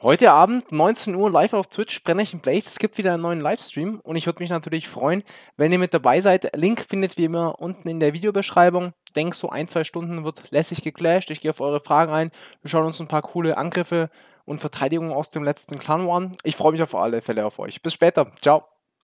Heute Abend, 19 Uhr, live auf Twitch, Sprennechen Blaze. Es gibt wieder einen neuen Livestream und ich würde mich natürlich freuen, wenn ihr mit dabei seid. Link findet wie immer unten in der Videobeschreibung. Denk so ein, zwei Stunden wird lässig geclasht. Ich gehe auf eure Fragen ein. Wir schauen uns ein paar coole Angriffe und Verteidigungen aus dem letzten Clan War an. Ich freue mich auf alle Fälle auf euch. Bis später. Ciao.